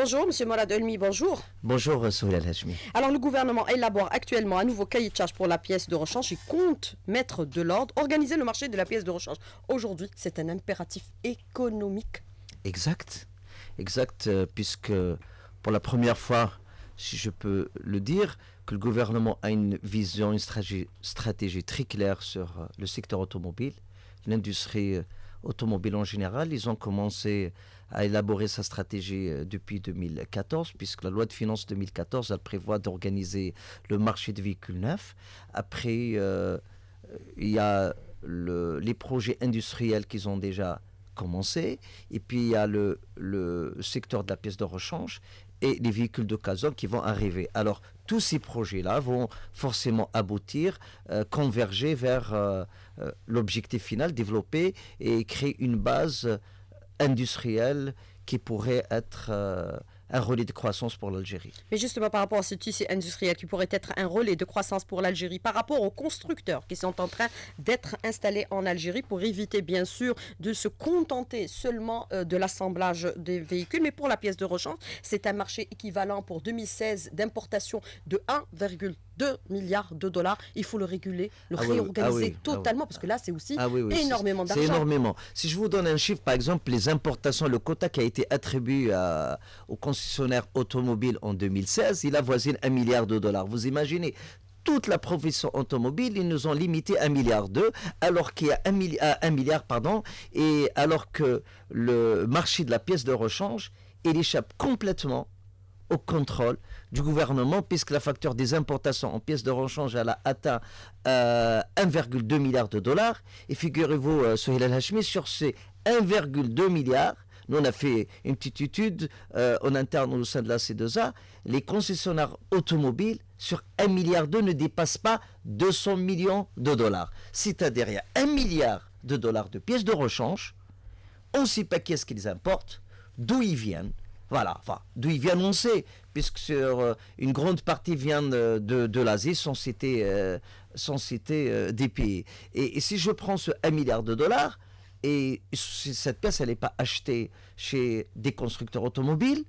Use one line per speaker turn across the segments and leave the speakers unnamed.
Bonjour, Monsieur Morad Elmi, bonjour.
Bonjour, euh, Soulal Hachmi.
Alors, le gouvernement élabore actuellement un nouveau cahier de charge pour la pièce de rechange. et compte mettre de l'ordre, organiser le marché de la pièce de rechange. Aujourd'hui, c'est un impératif économique.
Exact, exact, euh, puisque pour la première fois, si je peux le dire, que le gouvernement a une vision, une stratégie, stratégie très claire sur euh, le secteur automobile, l'industrie automobile en général. Ils ont commencé à élaborer sa stratégie euh, depuis 2014, puisque la loi de finances 2014, elle prévoit d'organiser le marché de véhicules neufs. Après, euh, euh, il y a le, les projets industriels qu'ils ont déjà commencé, et puis il y a le, le secteur de la pièce de rechange et les véhicules d'occasion qui vont arriver. Alors, tous ces projets-là vont forcément aboutir, euh, converger vers euh, euh, l'objectif final, développer et créer une base industrielle qui pourrait être un relais de croissance pour l'Algérie.
Mais justement, par rapport à ce tissu industriel qui pourrait être un relais de croissance pour l'Algérie, par rapport aux constructeurs qui sont en train d'être installés en Algérie pour éviter, bien sûr, de se contenter seulement euh, de l'assemblage des véhicules, mais pour la pièce de rechange, c'est un marché équivalent pour 2016 d'importation de 1,3 2 milliards de dollars. Il faut le réguler, le ah ah réorganiser ah totalement, parce que là, c'est aussi énormément d'argent. C'est énormément.
Si je vous donne un chiffre, par exemple, les importations, le quota qui a été attribué à, euh, aux concessionnaires automobiles en 2016, il avoisine 1 milliard de dollars. Vous imaginez toute la profession automobile, ils nous ont limité à milliard d'eux, alors qu'il y a 1 milliard, 1 euh, milliard, pardon, et alors que le marché de la pièce de rechange, il échappe complètement au contrôle du gouvernement, puisque la facture des importations en pièces de rechange elle a atteint 1,2 euh, milliard de dollars. Et figurez-vous, Al-Hashmi, euh, sur ces 1,2 milliard, nous, on a fait une petite étude euh, en interne au sein de la C2A. Les concessionnaires automobiles, sur 1 milliard ne dépassent pas 200 millions de dollars. C'est-à-dire, il y a 1 milliard de dollars de pièces de rechange. On ne sait pas qui est-ce qu'ils importent, d'où ils viennent, voilà, enfin, d'où il vient on sait, puisque sur euh, une grande partie vient de, de, l'Asie, sans citer, euh, sans euh, des pays. Et, si je prends ce 1 milliard de dollars, et cette pièce, elle n'est pas achetée chez des constructeurs automobiles,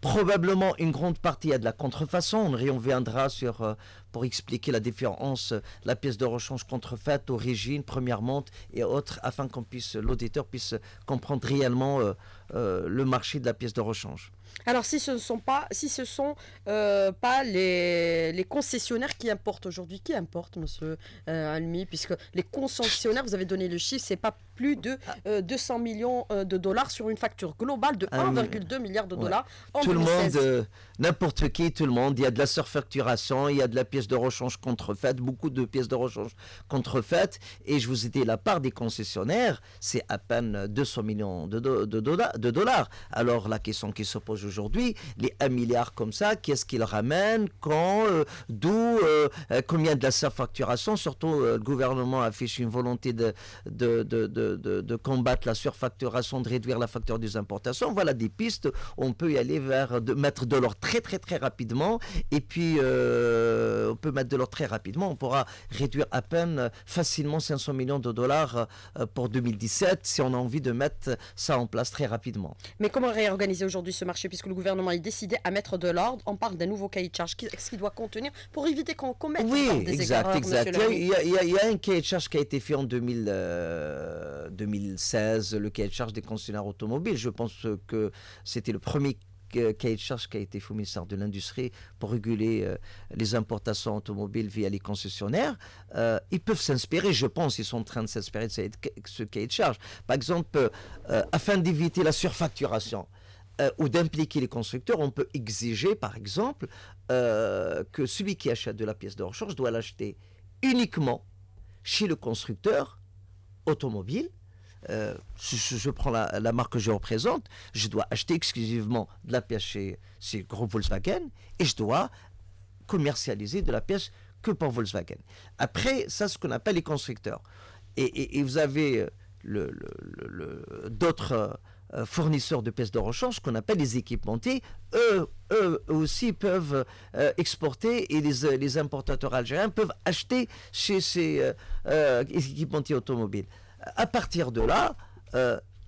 Probablement une grande partie a de la contrefaçon. On reviendra sur, euh, pour expliquer la différence euh, la pièce de rechange contrefaite, origine, première montre et autres, afin qu'on puisse l'auditeur puisse comprendre réellement euh, le marché de la pièce de rechange.
Alors si ce ne sont pas, si ce sont euh, pas les, concessionnaires qui importent aujourd'hui, qui importe, Monsieur euh, Almi, puisque les concessionnaires, vous avez donné le chiffre, c'est pas plus de 200 ah. euh, millions de dollars sur une facture globale de
1,2 ah milliard de dollars. En tout le monde, n'importe qui, tout le monde, il y a de la surfacturation, il y a de la pièce de rechange contrefaite, beaucoup de pièces de rechange contrefaites, et je vous ai dit la part des concessionnaires, c'est à peine 200 millions de, de, de dollars. Alors la question qui se pose aujourd'hui, les 1 milliard comme ça, qu'est-ce qu'il ramène, quand, euh, d'où, euh, euh, combien de la surfacturation, surtout le gouvernement affiche une volonté de, de, combattre la surfacturation, de réduire la facture des importations. Voilà des pistes, on peut y aller vers, de mettre de l'or très très très rapidement, et puis on peut mettre de l'or très rapidement, on pourra réduire à peine facilement 500 millions de dollars pour 2017 si on a envie de mettre ça en place très rapidement.
Mais comment réorganiser aujourd'hui ce marché puisque le gouvernement a décidé à mettre de l'ordre, on parle d'un nouveau cahier de charge. Qu'est-ce qu'il doit contenir pour éviter qu'on commette des erreurs, exact. Il
il, un cahier de charge qui a été fait en 2016, euh, le cahier de charge des concessionnaires automobiles. Je pense que c'était le premier cahier de charge qui a été fait au de l'Industrie pour réguler euh, les importations automobiles via les concessionnaires, euh, ils peuvent s'inspirer, je pense, ils sont en train de s'inspirer de ce cahier de charge. Par exemple, afin d'éviter la surfacturation. Euh, ou d'impliquer les constructeurs. On peut exiger, par exemple, euh, que celui qui achète de la pièce de rechange doit l'acheter uniquement chez le constructeur automobile. Euh, je, prends la, marque que je représente, je dois acheter exclusivement de la pièce chez, le groupe Volkswagen et je dois commercialiser de la pièce que pour Volkswagen. Après, ça, ce qu'on appelle les constructeurs. Et, et, vous avez le, le, le, d'autres euh, fournisseurs de pièces de rechange, qu'on appelle les équipementiers, eux, aussi peuvent euh, exporter et euh, les, importateurs algériens peuvent acheter chez ces équipementiers automobiles. À partir de là,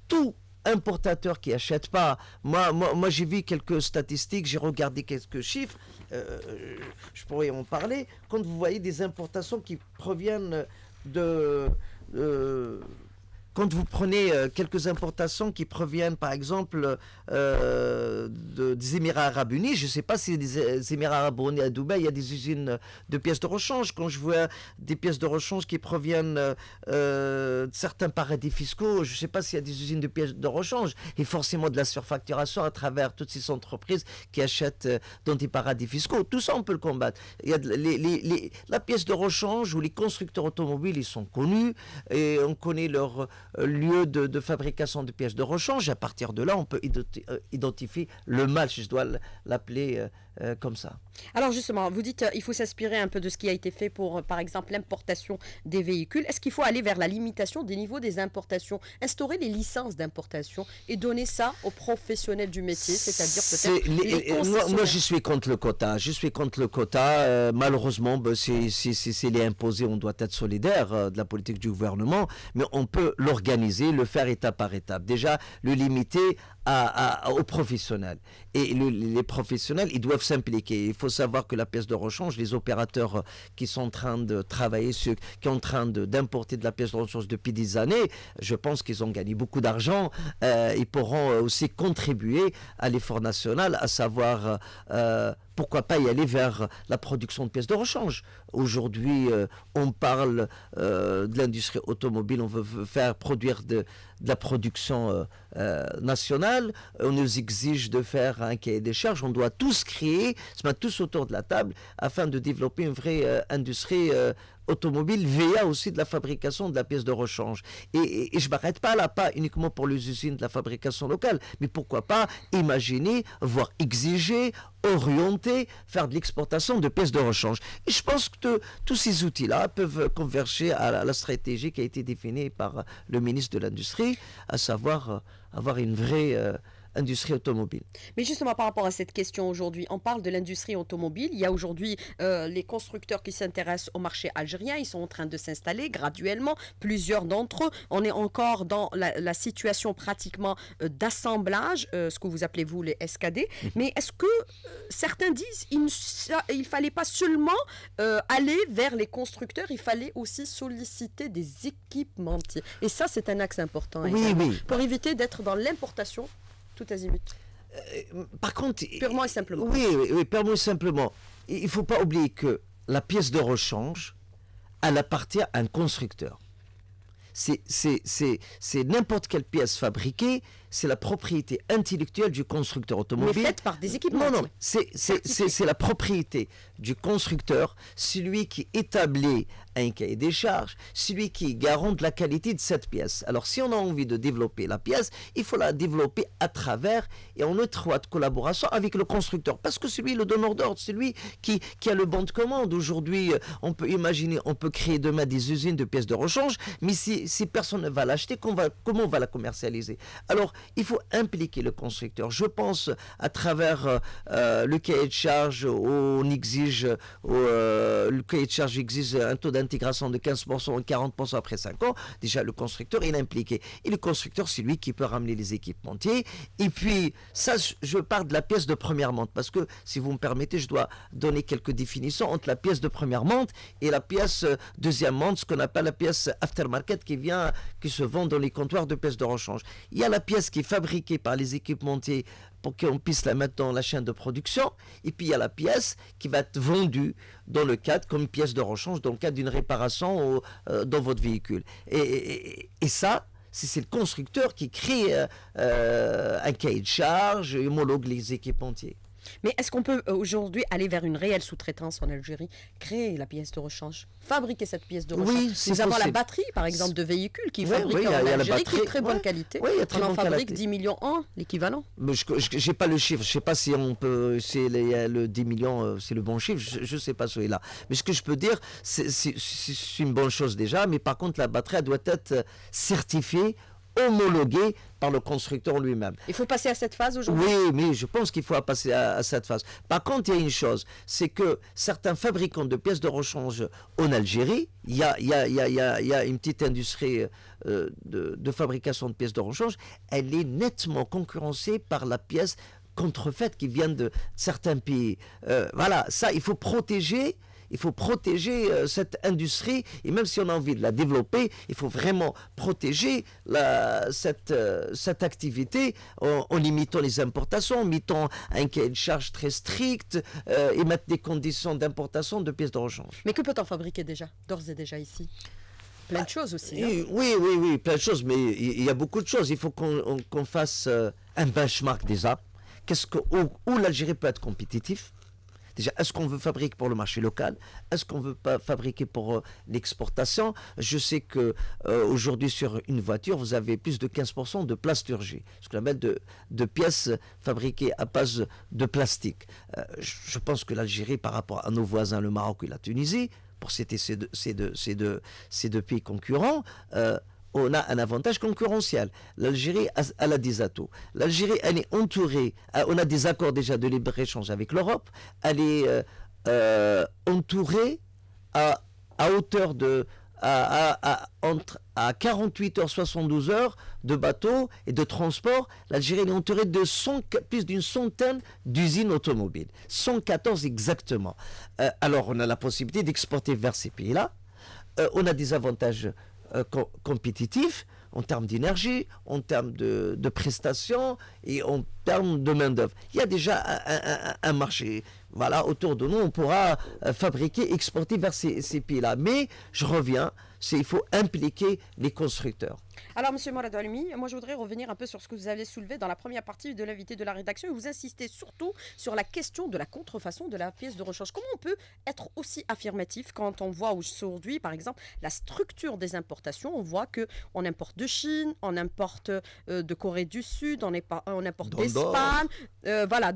tout importateur qui achète pas. Moi, moi, j'ai vu quelques statistiques, j'ai regardé quelques chiffres, je pourrais en parler. Quand vous voyez des importations qui proviennent de quand vous prenez euh, quelques importations qui proviennent, par exemple, euh, des Émirats arabes unis, je ne sais pas si les Émirats arabes unis à Dubaï, il y a des usines de pièces de rechange. Quand je vois des pièces de rechange qui proviennent euh, de certains paradis fiscaux, je ne sais pas s'il y a des usines de pièces de rechange. Et forcément de la surfacturation à travers toutes ces entreprises qui achètent dans des paradis fiscaux. Tout ça, on peut le combattre. Il y a la pièce de rechange où les constructeurs automobiles, ils sont connus et on connaît leur euh, lieu de, fabrication de pièces de rechange. À partir de là, on peut euh, identifier le mal, si je dois l'appeler euh, euh, comme ça.
Alors justement, vous dites qu'il euh, faut s'inspirer un peu de ce qui a été fait pour, euh, par exemple, l'importation des véhicules. Est-ce qu'il faut aller vers la limitation des niveaux des importations, instaurer les licences d'importation et donner ça aux professionnels du métier, c'est-à-dire peut-être moi, je
suis contre le quota. Je suis contre le quota. malheureusement, ben, si c'est les imposé. On doit être solidaire de la politique du gouvernement, mais on peut l'organiser, le faire étape par étape. Déjà, le limiter à, aux professionnels. Et les professionnels, ils doivent s'impliquer. Il faut savoir que la pièce de rechange, les opérateurs euh, qui sont en train de travailler, qui sont en train d'importer de, la pièce de rechange depuis des années, je pense qu'ils ont gagné beaucoup d'argent. Euh, ils pourront euh, aussi contribuer à l'effort national, à savoir pourquoi pas y aller vers la production de pièces de rechange Aujourd'hui, euh, on parle euh, de l'industrie automobile, on veut faire produire de, la production euh, nationale, on nous exige de faire un cahier des charges, on doit tous créer, se mettre tous autour de la table afin de développer une vraie industrie automobile va aussi de la fabrication de la pièce de rechange. Et, je ne m'arrête pas là, pas uniquement pour les usines de la fabrication locale, mais pourquoi pas imaginer, voire exiger, orienter, faire de l'exportation de pièces de rechange. Et je pense que tous ces outils-là peuvent converger à la, stratégie qui a été définie par le ministre de l'Industrie, à savoir euh, avoir une vraie... Euh, industrie automobile.
Mais justement, par rapport à cette question aujourd'hui, on parle de l'industrie automobile. Il y a aujourd'hui euh, les constructeurs qui s'intéressent au marché algérien. Ils sont en train de s'installer graduellement, plusieurs d'entre eux. On est encore dans la, situation pratiquement euh, d'assemblage, euh, ce que vous appelez vous les SKD. Mhm. Mais est-ce que certains disent qu'il ne fallait pas seulement aller vers les constructeurs, il fallait aussi solliciter des équipementiers. Et ça, c'est un axe important. Oui, oui. Pour éviter d'être dans l'importation tout azimut.
Euh, par contre. Purement et simplement. Oui, et simplement. Il ne faut pas oublier que la pièce de rechange, elle appartient à un constructeur. C'est n'importe quelle pièce fabriquée, c'est la propriété intellectuelle du constructeur automobile. Mais faite par des équipements. Non, non, c'est la propriété du constructeur, celui qui établit un cahier des charges, celui qui garante la qualité de cette pièce. Alors si on a envie de développer la pièce, il faut la développer à travers et en étroite collaboration avec le constructeur, parce que celui le donneur d'ordre, celui qui, qui a le banc de commande. Aujourd'hui, euh, on peut imaginer, on peut créer demain des usines de pièces de rechange, mais si, si personne ne va l'acheter, comment on va la commercialiser Alors il faut impliquer le constructeur. Je pense à travers euh, euh, le cahier de charge, on exige, le cahier charge exige un taux intégration de 15% ou 40% après 5 ans, déjà le constructeur est impliqué. Et le constructeur, c'est lui qui peut ramener les équipementiers. Et puis, ça, je pars de la pièce de première monte, parce que si vous me permettez, je dois donner quelques définitions entre la pièce de première monte et la pièce euh, deuxième monte, ce qu'on appelle la pièce aftermarket qui vient, qui se vend dans les comptoirs de pièces de rechange. Il y a la pièce qui est fabriquée par les équipementiers pour qu'on puisse la mettre dans la chaîne de production. Et puis il y a la pièce qui va être vendue dans le cadre, comme pièce de rechange, dans le cadre d'une réparation euh, dans votre véhicule. Et, ça, c'est le constructeur qui crée euh, euh, un cahier de charge, homologue les équipementiers.
Mais est-ce qu'on peut euh, aujourd'hui aller vers une réelle sous-traitance en Algérie, créer la pièce de rechange, fabriquer cette pièce de rechange oui, Nous avons la batterie, par exemple, de véhicules qui est oui, fabriquée très bonne qualité. on en fabrique 10 millions en,
l'équivalent. je n'ai pas le chiffre, je ne sais pas si on peut, le 10 millions, euh, c'est le bon chiffre, je ne sais pas celui-là. Mais ce que je peux dire, c'est une bonne chose déjà, mais par contre, la batterie, elle doit être certifiée homologué par le constructeur lui-même. Il
faut passer à cette phase aujourd'hui Oui,
mais je pense qu'il faut passer à, cette phase. Par contre, il y a une chose, c'est que certains fabricants de pièces de rechange en Algérie, il y a, il y y a, une petite industrie euh, de, fabrication de pièces de rechange, elle est nettement concurrencée par la pièce contrefaite qui vient de certains pays. Euh, voilà, ça, il faut protéger il faut protéger euh, cette industrie et même si on a envie de la développer, il faut vraiment protéger euh, cette, activité en, limitant les importations, en mettant une charge très stricte euh, et mettre des conditions d'importation de pièces de
Mais que peut-on fabriquer déjà, d'ores et déjà ici
Plein de ah, choses aussi. oui, oui, oui, plein de choses, mais il y, a beaucoup de choses. Il faut qu'on fasse un benchmark déjà. Qu'est-ce que où l'Algérie peut être compétitive Déjà, est-ce qu'on veut fabriquer pour le marché local Est-ce qu'on veut pas fabriquer pour euh, l'exportation Je sais que euh, aujourd'hui sur une voiture, vous avez plus de 15% de plasturgie, ce qu'on appelle de, pièces fabriquées à base de plastique. Euh, je pense que l'Algérie, par rapport à nos voisins, le Maroc et la Tunisie, pour citer ces deux pays concurrents, on a un avantage concurrentiel. L'Algérie, elle a des atouts. L'Algérie, elle est entourée, euh, on a des accords déjà de libre-échange avec l'Europe, elle est euh, euh, entourée à, hauteur de... À, entre, à 48 heures, 72 heures de bateaux et de transport, l'Algérie est entourée de plus d'une centaine d'usines automobiles. 114 exactement. alors on a la possibilité d'exporter vers ces pays-là. on a des avantages euh, compétitif en termes d'énergie, en termes de, de prestations et en termes de main-d'œuvre. Il y a déjà un, marché. Voilà, autour de nous, on pourra euh, fabriquer, exporter vers ces, pays-là. Mais je reviens, il faut impliquer les constructeurs.
Alors, Monsieur Morad moi je voudrais revenir un peu sur ce que vous avez soulevé dans la première partie de l'invité de la rédaction. Vous insistez surtout sur la question de la contrefaçon de la pièce de rechange. Comment on peut être aussi affirmatif quand on voit aujourd'hui, par exemple, la structure des importations On voit que on importe de Chine, on importe euh, de Corée du Sud, on, pas, on importe des euh, voilà,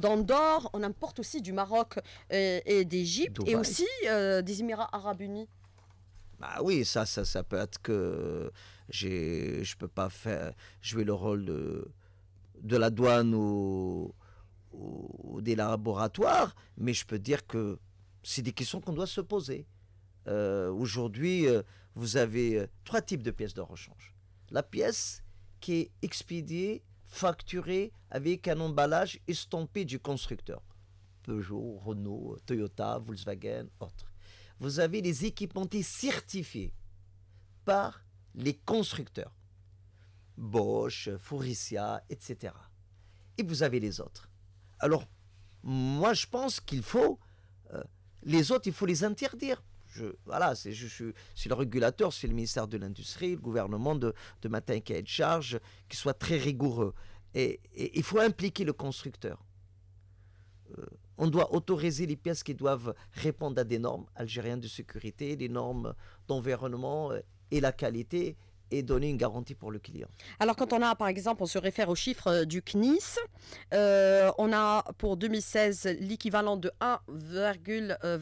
On importe aussi du Maroc euh, et, d'Égypte et aussi euh, des Émirats Arabes Unis.
Bah oui, ça, ça, peut être que j'ai, je peux pas faire jouer le rôle de, de la douane ou, des laboratoires, mais je peux dire que c'est des questions qu'on doit se poser. Aujourd'hui, vous avez trois types de pièces de rechange. La pièce qui est expédiée facturé avec un emballage estampé du constructeur. Peugeot, Renault, Toyota, Volkswagen, autres. Vous avez les sont certifiés par les constructeurs. Bosch, Furicia, etc. Et vous avez les autres. Alors, moi, je pense qu'il faut, euh, les autres, il faut les interdire voilà, c'est le régulateur, c'est le ministère de l'Industrie, le gouvernement de, matin qui a de charge qui soit très rigoureux. Et, il faut impliquer le constructeur. Euh, on doit autoriser les pièces qui doivent répondre à des normes algériennes de sécurité, des normes d'environnement euh, et la qualité et donner une garantie pour le client.
Alors quand on a, par exemple, on se réfère aux chiffres euh, du CNIS, euh, on a pour 2016 l'équivalent de 1,23 euh,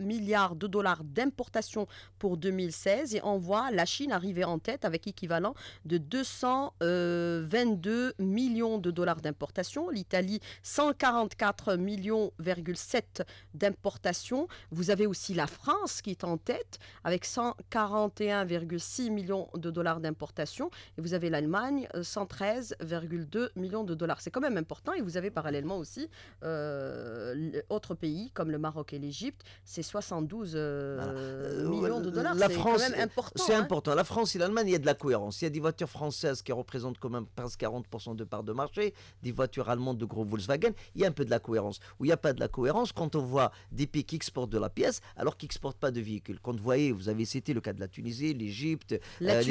milliard de dollars d'importation pour 2016 et on voit la Chine arriver en tête avec l'équivalent de 222 millions de dollars d'importation, l'Italie 144 millions,7 d'importation. Vous avez aussi la France qui est en tête avec 141,6 millions de de dollars d'importation. Et vous avez l'Allemagne, 113,2 euh, millions de dollars. C'est quand même important. Et vous avez parallèlement aussi euh, autres pays comme le Maroc et l'Égypte, c'est 72 euh, euh, millions de dollars. La c'est France, quand même important.
C'est hein. important. La France et l'Allemagne, il y a de la cohérence. Il y a des voitures françaises qui représentent quand même presque 40% de part de marché, des voitures allemandes de gros Volkswagen. Il y a un peu de la cohérence. Où il n'y a pas de la cohérence, quand on voit des pays qui exportent de la pièce alors qu'ils n'exportent pas de véhicules. Quand vous voyez, vous avez cité le cas de la Tunisie, l'Égypte,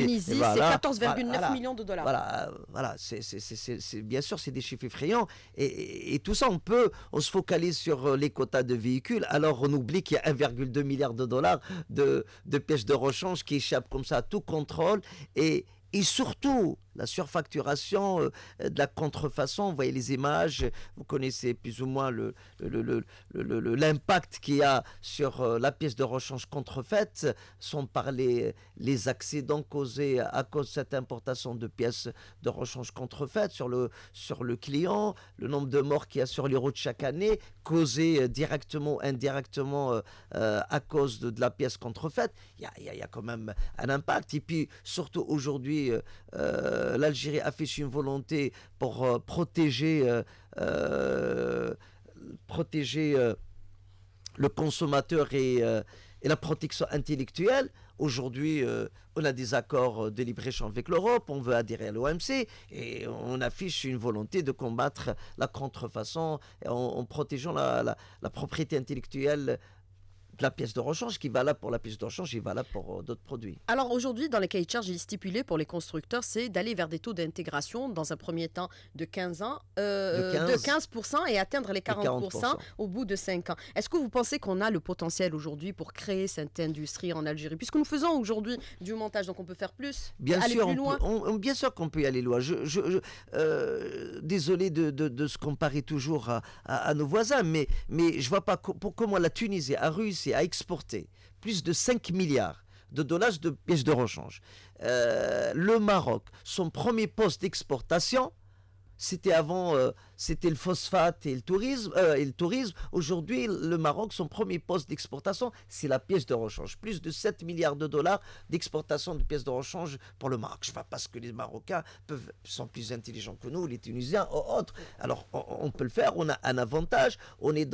Tunisie, c'est 14,9 millions de dollars. Voilà, euh, voilà c'est bien sûr, c'est des chiffres effrayants. Et, tout ça, on peut, on se focaliser sur euh, les quotas de véhicules, alors on oublie qu'il y a 1,2 milliard de dollars de, pièces de rechange qui échappent comme ça à tout contrôle. et surtout, la surfacturation, euh, euh, de la contrefaçon. Vous voyez les images, vous connaissez plus ou moins l'impact qu'il y a sur euh, la pièce de rechange contrefaite, sans parler les accidents causés à cause de cette importation de pièces de rechange contrefaites sur le, sur le client, le nombre de morts qu'il y a sur les routes chaque année, causés directement ou indirectement à cause de, la pièce contrefaite. Il y a, quand même un impact. Et puis, surtout aujourd'hui, euh, l'Algérie affiche une volonté pour euh, protéger, euh, le consommateur et, la protection intellectuelle. Aujourd'hui, on a des accords de libre-échange avec l'Europe, on veut adhérer à l'OMC et on affiche une volonté de combattre la contrefaçon en, protégeant la propriété intellectuelle la pièce de rechange qui va là pour la pièce de rechange, il va là pour euh, d'autres produits.
Alors aujourd'hui, dans les cahiers de charges, il est stipulé pour les constructeurs, c'est d'aller vers des taux d'intégration dans un premier temps de 15 ans, euh, de, 15. et atteindre les 40%, au bout de 5 ans. Est-ce que vous pensez qu'on a le potentiel aujourd'hui pour créer cette industrie en Algérie Puisque nous faisons aujourd'hui du montage, donc on peut faire
plus, bien sûr, bien sûr qu'on peut y aller loin. Je, je, euh, désolé de, de, se comparer toujours à, nos voisins, mais, mais je vois pas pour comment la Tunisie a réussi à exporter plus de 5 milliards de dollars de pièces de rechange. Euh, le Maroc, son premier poste d'exportation, c'était avant euh, c'était le phosphate euh, et le tourisme. Aujourd'hui, le Maroc, son premier poste d'exportation, c'est la pièce de rechange. Plus de 7 milliards de dollars d'exportation de pièces de rechange pour le Maroc. Je ne pas parce que les Marocains peuvent, sont plus intelligents que nous, les Tunisiens ou autres. Alors, on, peut le faire. On a un avantage. On est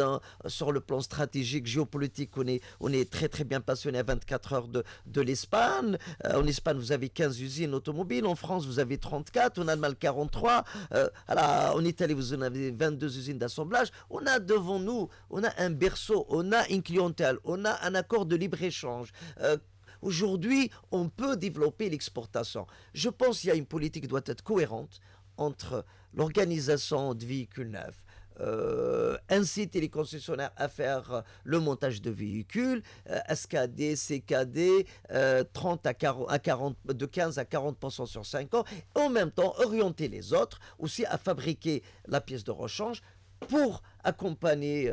sur le plan stratégique, géopolitique. On est, on est très, très bien passionné à 24 heures de, de l'Espagne. Euh, en Espagne, vous avez 15 usines automobiles. En France, vous avez 34. En mal 43. Euh, alors, en Italie, vous on avait 22 usines d'assemblage, on a devant nous, on a un berceau, on a une clientèle, on a un accord de libre-échange. Euh, aujourd'hui, on peut développer l'exportation. Je pense qu'il y a une politique qui doit être cohérente entre l'organisation de véhicules neufs, euh, inciter les concessionnaires à faire euh, le montage de véhicules, euh, SKD, CKD, à de 15 à 40% sur 5 ans, et en même temps orienter les autres aussi à fabriquer la pièce de rechange pour accompagner...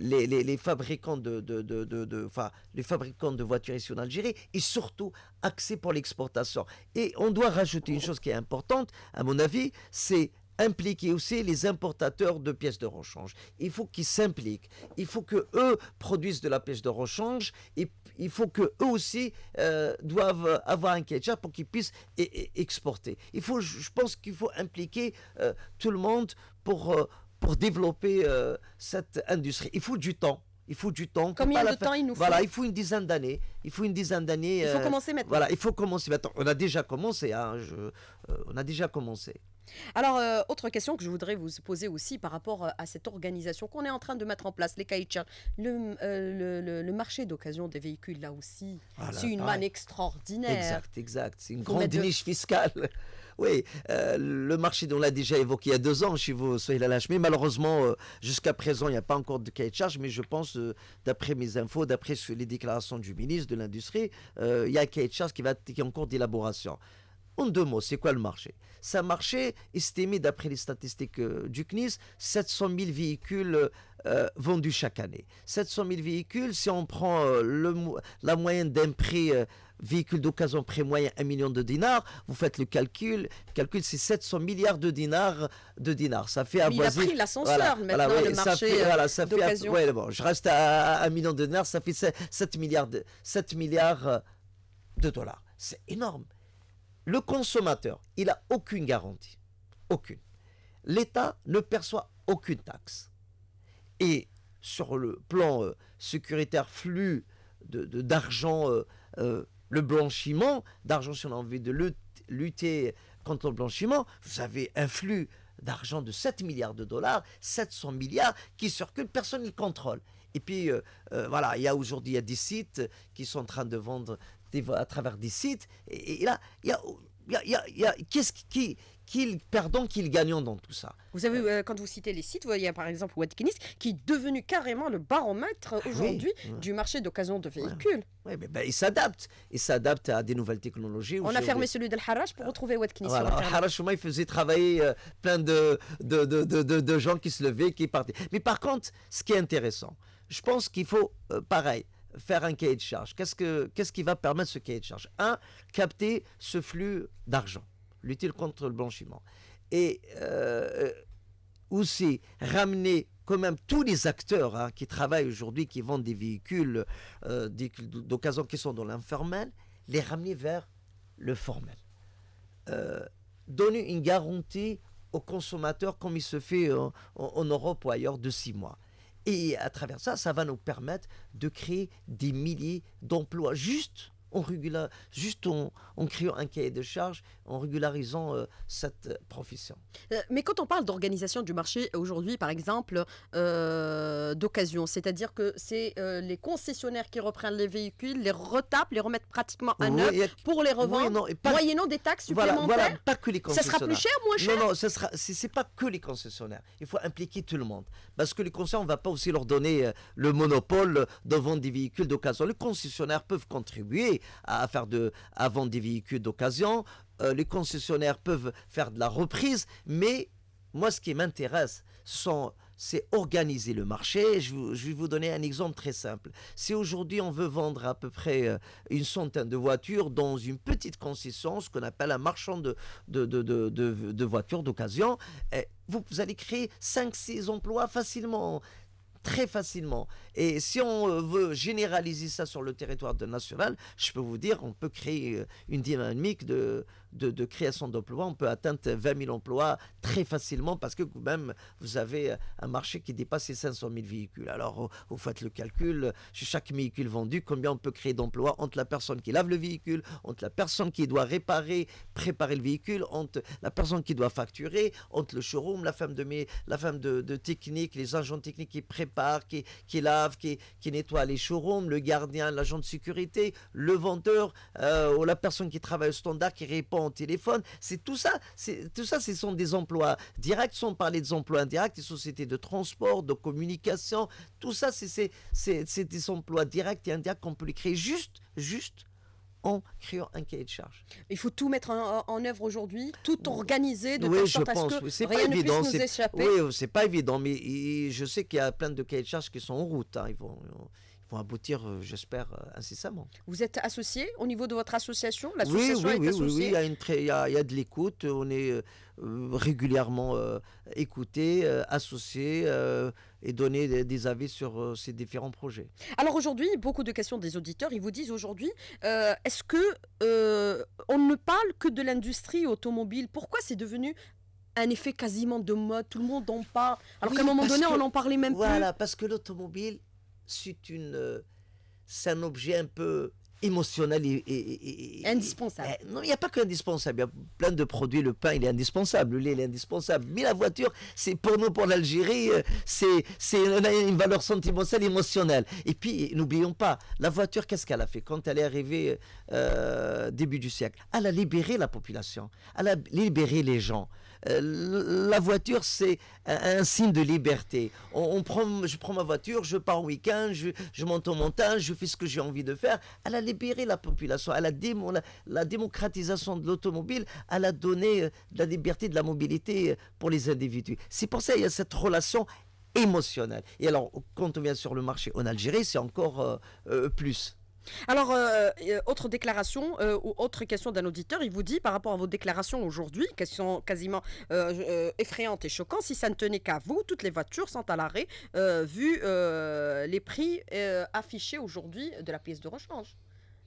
Les, fabricants de, de, de, les fabricants de voitures ici en Algérie et surtout accès pour l'exportation. Et on doit rajouter une chose qui est importante, à mon avis, c'est impliquer aussi les importateurs de pièces de rechange. Il faut qu'ils s'impliquent. Il faut que eux produisent de la pièce de rechange. Et il faut que eux aussi euh, doivent avoir un ketchup pour qu'ils puissent e-, e-, exporter. Il faut, je pense qu'il faut impliquer euh, tout le monde pour, euh, pour développer cette industrie. Il faut du temps. Il faut du temps. Combien de temps il nous faut Voilà, il faut une dizaine d'années. Il faut une dizaine d'années. Il faut commencer maintenant. Voilà, il faut commencer maintenant. On a déjà commencé. Hein, on a déjà commencé. Alors, euh, autre question que je voudrais vous
poser aussi par rapport euh, à cette organisation qu'on est en train de mettre en place, les cahiers euh, le, le, marché d'occasion des véhicules, là aussi, ah c'est une manne extraordinaire. Exact,
exact. C'est une grande niche fiscale. Oui, le marché, on l'a déjà évoqué il y a deux ans chez vous, Soyez la Mais malheureusement, jusqu'à présent, il n'y a pas encore de cahier charge. Mais je pense, d'après mes infos, d'après les déclarations du ministre de l'Industrie, il y a un cahier qui, va, qui est en cours d'élaboration. En deux mots, c'est quoi le marché C'est un marché estimé, d'après les statistiques euh, du CNIS, 700 000 véhicules euh, vendus chaque année. 700 000 véhicules, si on prend euh, la moyenne d'un prix véhicule d'occasion pré moyen 1 million de dinars, vous faites le calcul, calcul c'est 700 milliards de dinars, de dinars. Ça fait Il a pris l'ascenseur je reste à 1 million de dinars, ça fait 7 milliards de dollars. C'est énorme. Le consommateur, il n'a aucune garantie. Aucune. L'État ne perçoit aucune taxe. Et sur le plan euh, sécuritaire, flux d'argent, de, euh, euh, le blanchiment d'argent, si on a envie de lutter, contre le blanchiment, vous avez un flux d'argent de 7 milliards de dollars, 700 milliards qui circulent, personne ne contrôle. Et puis, voilà, il y a aujourd'hui, des sites qui sont en train de vendre à travers des sites. Et, là, il y a, y a, y a qu'est-ce qui, qu'il perdant, qu'il gagnant dans tout ça.
Vous avez euh, quand vous citez les sites, vous voyez, par exemple Watkins qui est devenu carrément le baromètre euh, ah aujourd'hui
du marché d'occasion de véhicules. oui mais ben, il s'adapte. Il s'adapte à des nouvelles technologies. On a fermé
celui de Haraj pour ah, retrouver Watkins. Voilà,
il faisait travailler euh, plein de de, de, de, de, gens qui se levaient, qui partaient. Mais par contre, ce qui est intéressant, je pense qu'il faut, pareil, faire un cahier de charge. Qu'est-ce, que, qu'est-ce qui va permettre ce cahier de charge Un, capter ce flux d'argent, lutter contre le blanchiment. Et euh, aussi ramener quand même tous les acteurs hein, qui travaillent aujourd'hui, qui vendent des véhicules euh, d'occasion qui sont dans l'informel, les ramener vers le formel. Euh, donner une garantie aux consommateurs comme il se fait hein, en, en Europe ou ailleurs de six mois. Et à travers ça, ça va nous permettre de créer des milliers d'emplois juste juste en, créant un cahier de charges, en régularisant euh, cette profession.
Euh, mais quand on parle d'organisation du marché aujourd'hui, par exemple, euh, d'occasion, c'est-à-dire que c'est les concessionnaires qui reprennent les véhicules, les retapent, les remettent pratiquement à neuf pour les revendre, oui, non, des taxes supplémentaires. Voilà, pas
que les concessionnaires. Ça sera plus cher, moins cher Non, ce sera, c'est, pas que les concessionnaires. Il faut impliquer tout le monde. Parce que les concessionnaires, on ne va pas aussi leur donner le monopole de vendre des véhicules d'occasion. Les concessionnaires peuvent contribuer à faire de, vendre des véhicules d'occasion. Euh, les concessionnaires peuvent faire de la reprise, mais moi, ce qui m'intéresse, c'est organiser le marché. Je, vais vous donner un exemple très simple. Si aujourd'hui on veut vendre à peu près euh, une centaine de voitures dans une petite concession, ce qu'on appelle un marchand de, de, voitures d'occasion, eh, vous, vous, allez créer 5-6 emplois facilement très facilement. Et si on euh, veut généraliser ça sur le territoire de national, je peux vous dire, qu'on peut créer euh, une dynamique de, de, création d'emplois. On peut atteindre 20 000 emplois très facilement parce que même, vous avez un marché qui dépasse les 500 000 véhicules. Alors, vous faites le calcul, chaque véhicule vendu, combien on peut créer d'emplois entre la personne qui lave le véhicule, entre la personne qui doit réparer, préparer le véhicule, entre la personne qui doit facturer, entre le showroom, la femme de, la femme de, technique, les agents techniques qui préparent, qui, qui lavent, qui, qui nettoient les showrooms, le gardien, l'agent de sécurité, le vendeur euh, ou la personne qui travaille au standard, qui répond téléphone. C'est tout ça, c'est tout ça, ce sont des emplois directs, sont parler des emplois indirects, des sociétés de transport, de communication. Tout ça, c'est des emplois directs et indirects qu'on peut créer juste, juste en créant un cahier de charge. Il faut
tout mettre en, œuvre aujourd'hui, tout organiser de oui, je pense, à ce que évident, ne puisse nous échapper. Oui,
c'est pas évident, mais je sais qu'il y a plein de cahiers de charge qui sont en route. Hein. ils vont pour aboutir, euh, j'espère, euh, incessamment.
Vous êtes associé au niveau de votre association oui, oui, oui,
il y a, de l'écoute. On est euh, régulièrement écouté, associé et donné des, avis sur ces différents projets.
Alors aujourd'hui, beaucoup de questions des auditeurs. Ils vous disent aujourd'hui, est-ce que on ne parle que de l'industrie automobile Pourquoi c'est devenu un effet quasiment de mode, tout le monde en parle, alors qu'à un moment donné, on n'en parlait même plus. Voilà,
parce que l'automobile, c'est une, euh, c'est un objet un peu émotionnel et, indispensable. Eh, non, il n'y a pas indispensable. Il y a plein de produits. Le pain, il est indispensable. Le lait, il est indispensable. Mais la voiture, c'est pour nous, pour l'Algérie, euh, c'est c'est une valeur sentimentale, émotionnelle. Et puis, n'oublions pas, la voiture, qu'est-ce qu'elle a fait quand elle est arrivée euh, début du siècle Elle a libéré la population. Elle a libéré les gens. Euh, la voiture, c'est un, signe de liberté. On, prend, je prends ma voiture, je pars au week-end, je, monte en montagne, je fais ce que j'ai envie de faire. Elle a libéré la population, elle a la, démocratisation de l'automobile, elle a donné de euh, la liberté de la mobilité euh, pour les individus. C'est pour ça qu'il y a cette relation émotionnelle. Et alors, quand on vient sur le marché en Algérie, c'est encore plus.
Alors, euh, euh,
autre déclaration
euh, ou autre question d'un auditeur, il vous dit par rapport à vos déclarations aujourd'hui, qu'elles sont quasiment effrayantes et choquantes, si ça ne tenait qu'à vous, toutes les voitures sont à l'arrêt vu les prix affichés aujourd'hui de la pièce de rechange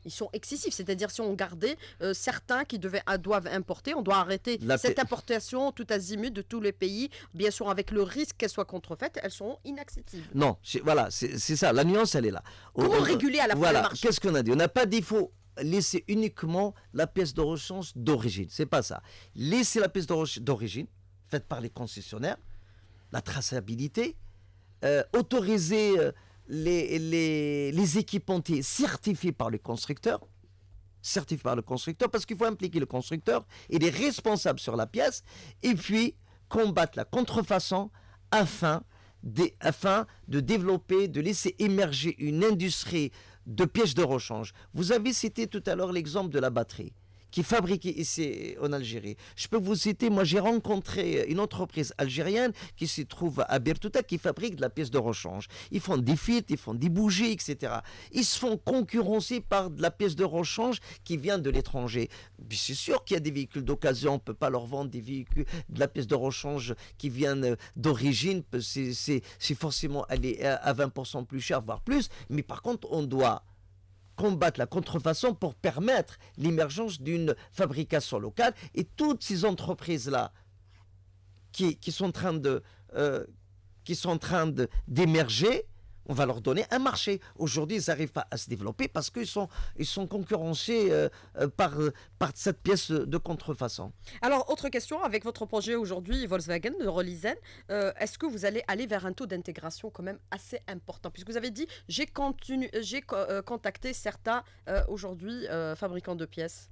ils sont excessifs. C'est-à-dire, si on gardait euh, certains qui devaient, ah, doivent importer, on doit arrêter cette importation tout azimut de tous les pays, bien sûr, avec le risque qu'elle soit contrefaite, elles sont inaccessibles.
Non, voilà, c'est ça, la nuance, elle est là. Comment réguler à la voilà, Voilà, qu'est-ce qu'on a dit On n'a pas dit faut laisser uniquement la pièce de rechange d'origine. C'est pas ça. Laisser la pièce d'origine, faite par les concessionnaires, la traçabilité, euh, autoriser. Euh, les, les, certifiés par le constructeur, certifiés par le constructeur, parce qu'il faut impliquer le constructeur, il est responsable sur la pièce, et puis combattre la contrefaçon afin de, afin de développer, de laisser émerger une industrie de pièces de rechange. Vous avez cité tout à l'heure l'exemple de la batterie qui est ici en Algérie. Je peux vous citer, moi j'ai rencontré une entreprise algérienne qui se trouve à Bertouta qui fabrique de la pièce de rechange. Ils font des fuites, ils font des bougies, etc. Ils se font concurrencer par de la pièce de rechange qui vient de l'étranger. C'est sûr qu'il y a des véhicules d'occasion, on ne peut pas leur vendre des véhicules, de la pièce de rechange qui vient euh, d'origine, c'est forcément aller à 20% plus cher, voire plus. Mais par contre, on doit combattre la contrefaçon pour permettre l'émergence d'une fabrication locale. Et toutes ces entreprises-là qui, sont en train de... Euh, qui sont en train d'émerger, on va leur donner un marché. Aujourd'hui, ils n'arrivent pas à se développer parce qu'ils sont, ils sont concurrencés euh, euh, par, euh, par cette pièce de contrefaçon.
Alors, autre question, avec votre projet aujourd'hui, Volkswagen, de est-ce que vous allez aller vers un taux d'intégration quand même assez important Puisque vous avez dit, j'ai j'ai contacté certains aujourd'hui fabricants de pièces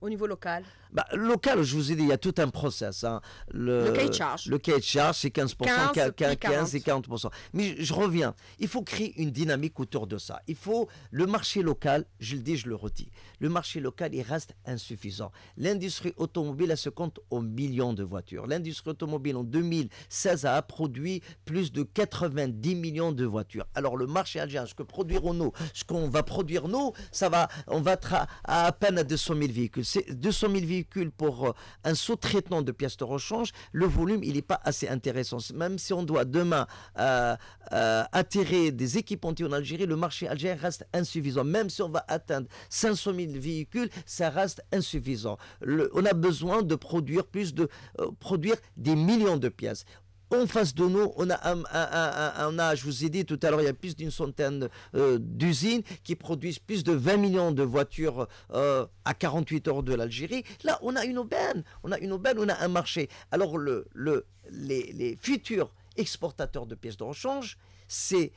au niveau local
bah, local, je vous ai dit, il y a tout un process. Hein. Le, le cahier charge. Le charge, c'est 15%, 15, 15, et 40%. Mais je, reviens, il faut créer une dynamique autour de ça. Il faut, le marché local, je le dis, je le redis, le marché local, il reste insuffisant. L'industrie automobile, elle se compte aux millions de voitures. L'industrie automobile, en 2016, a produit plus de 90 millions de voitures. Alors, le marché algérien, ce que produit nous ce qu'on va produire nous, ça va, on va à, à peine à 200 000 véhicules. C'est 200 000 véhicules pour euh, un sous-traitant de pièces de rechange, le volume, il n'est pas assez intéressant. Même si on doit demain euh, euh attirer des équipes en Algérie, le marché algérien reste insuffisant. Même si on va atteindre 500 000 véhicules, ça reste insuffisant. on a besoin de produire plus de euh, produire des millions de pièces. En face de nous, on a, un, je vous ai dit tout à l'heure, il y a plus d'une centaine euh, d'usines qui produisent plus de 20 millions de voitures euh, à 48 heures de l'Algérie. Là, on a une aubaine, on a une aubaine, on a un marché. Alors, les, futurs exportateurs de pièces de rechange,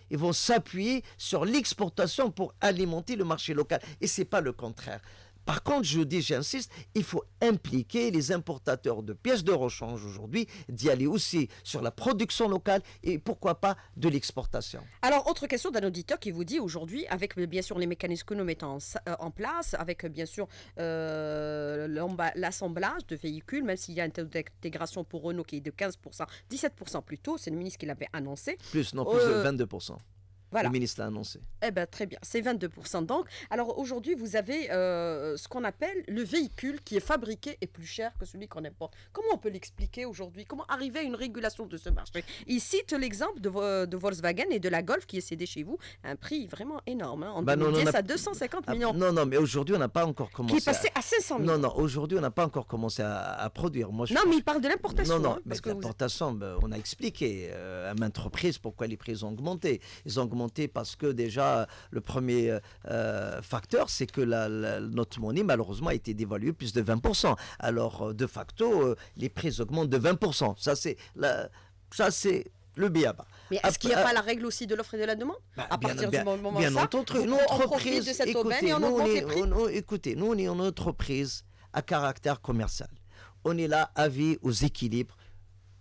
ils vont s'appuyer sur l'exportation pour alimenter le marché local. Et ce n'est pas le contraire. Par contre, je dis, j'insiste, il faut impliquer les importateurs de pièces de rechange aujourd'hui, d'y aller aussi sur la production locale et pourquoi pas de l'exportation.
Alors, autre question d'un auditeur qui vous dit aujourd'hui, avec bien sûr les mécanismes que nous mettons en, euh, place, avec bien sûr euh, l'assemblage de véhicules, même s'il y a une taux d'intégration pour Renault qui est de 15%, 17% plutôt, c'est le ministre qui l'avait annoncé. Plus, non, plus de
22%. Euh, voilà. Le ministre l'a annoncé.
Eh bien, très bien. C'est 22%. Donc, alors aujourd'hui, vous avez euh, ce qu'on appelle le véhicule qui est fabriqué et plus cher que celui qu'on importe. Comment on peut l'expliquer aujourd'hui Comment arriver à une régulation de ce marché Il cite l'exemple de, Volkswagen et de la Golf qui est cédée chez vous à un prix vraiment énorme. On hein. En bah à 250 ah,
millions. Non, non, mais aujourd'hui, on n'a pas encore commencé. Qui est passé à, 500 millions. Non, non, aujourd'hui, on n'a pas encore commencé à, produire. Moi, je non, mais il parle
de l'importation. Non, non, hein, parce mais
l'importation, ben, on a expliqué euh, à maintes reprises pourquoi les prix ont augmenté. Ils ont augmenté parce que déjà, le premier euh, euh, facteur, c'est que la, notre monnaie, malheureusement, a été dévaluée plus de 20%. Alors, euh, de facto, les prix augmentent de 20%. Ça, c'est le biaba.
Mais est-ce qu'il n'y a pas la règle aussi de l'offre et de la demande bah, À partir du moment où bien ça, entendu, nous, on de cette écoutez, on les
Écoutez, nous, on est une entreprise à caractère commercial. On est là à vie aux équilibres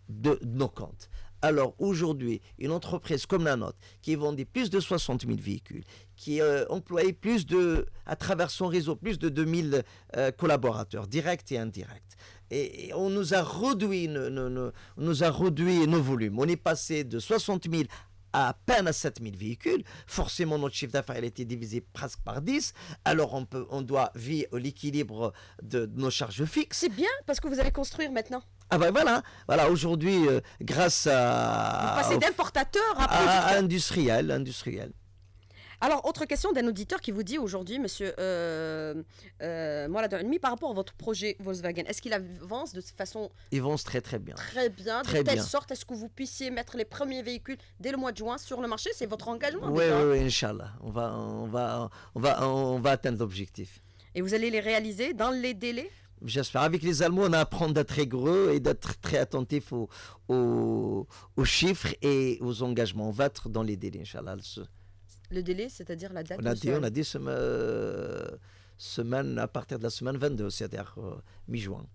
de nos comptes. Alors aujourd'hui, une entreprise comme la nôtre, qui vendait plus de 60 000 véhicules, qui euh, employait plus de, à travers son réseau, plus de 2000 000 euh, collaborateurs, directs et indirects. Et, on nous a réduit, nos, nos volumes. On est passé de 60 000 à, peine à 7000 véhicules, forcément notre chiffre d'affaires a été divisé presque par 10, alors on, peut, on doit vivre l'équilibre de, nos charges fixes.
C'est bien parce que vous allez construire maintenant.
Ah ben voilà, voilà aujourd'hui, euh, grâce à... Vous passez
d'importateur à, à,
industriel, industriel.
Alors, autre question d'un auditeur qui vous dit aujourd'hui, monsieur euh, euh, par rapport à votre projet Volkswagen, est-ce qu'il avance de façon.
Il avance très très bien. Très
bien. Très de telle sorte, est-ce que vous puissiez mettre les premiers véhicules dès le mois de juin sur le marché C'est votre engagement Oui, déjà. oui,
oui, Inch'Allah. On va, on, va, on, va, on va atteindre l'objectif.
Et vous allez les réaliser dans les délais
J'espère. Avec les Allemands, on apprend d'être gros et d'être très attentif aux, aux, chiffres et aux engagements. On va être dans les délais, Inch'Allah.
Le délai, c'est-à-dire la date on a, dit, on a
dit à partir de la semaine 22, c'est-à-dire euh, mi-juin.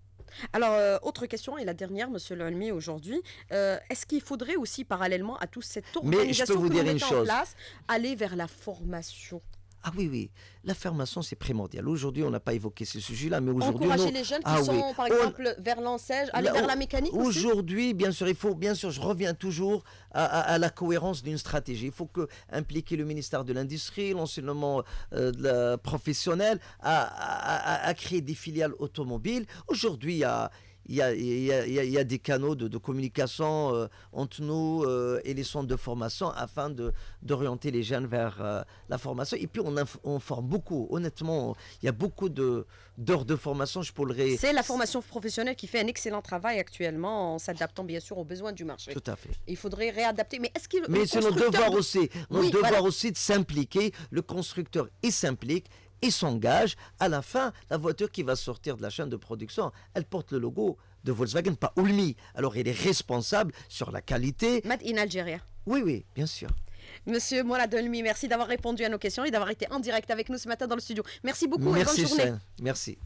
Alors, euh, autre question, et la dernière, Monsieur Lolmy, aujourd'hui. Euh, est-ce qu'il faudrait aussi, parallèlement à tout cette organisation Mais vous en place, aller vers la formation
ah oui, oui, la formation, c'est primordial. Aujourd'hui, on n'a pas évoqué ce sujet-là, mais aujourd'hui... Encourager les jeunes qui ah sont, par exemple,
vers l'enseigne, vers la mécanique
Aujourd'hui, bien sûr, il faut, bien sûr, je reviens toujours à, la cohérence d'une stratégie. Il faut que impliquer le ministère de l'Industrie, l'enseignement euh, professionnel, à, à, créer des filiales automobiles. Aujourd'hui, il y a, il y a, y a, y a des canaux de, de communication euh, entre nous euh, et les centres de formation afin d'orienter les jeunes vers euh, la formation. Et puis, on, on forme beaucoup. Honnêtement, il y a beaucoup d'heures de, formation. Je pourrais. C'est
la formation professionnelle qui fait un excellent travail actuellement en s'adaptant, bien sûr, aux besoins du marché. Tout à fait. Il faudrait réadapter. Mais est-ce qu'il. Mais c'est notre devoir aussi. Notre devoir aussi
de s'impliquer. Le constructeur, il s'implique et s'engage. À la fin, la voiture qui va sortir de la chaîne de production, elle porte le logo de Volkswagen, pas Ulmi. Alors il est responsable sur la qualité. Made in Algérie. Oui, oui, bien sûr. Monsieur Mourad Oulmi, merci d'avoir répondu à nos questions et d'avoir été en direct avec nous ce matin dans le studio. Merci beaucoup merci et bonne journée. Merci.